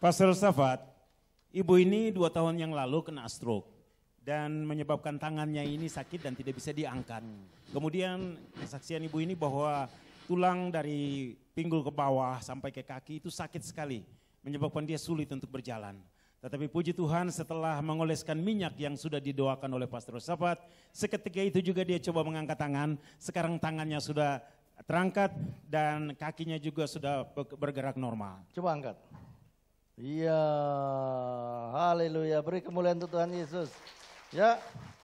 Pastor Safat, ibu ini dua tahun yang lalu kena stroke dan menyebabkan tangannya ini sakit dan tidak bisa diangkat. Kemudian kesaksian ibu ini bahwa tulang dari pinggul ke bawah sampai ke kaki itu sakit sekali, menyebabkan dia sulit untuk berjalan. Tetapi puji Tuhan setelah mengoleskan minyak yang sudah didoakan oleh Pastor Safat, seketika itu juga dia coba mengangkat tangan, sekarang tangannya sudah terangkat dan kakinya juga sudah bergerak normal. Coba angkat. Iya, haleluya. Beri kemuliaan untuk Tuhan Yesus. Ya.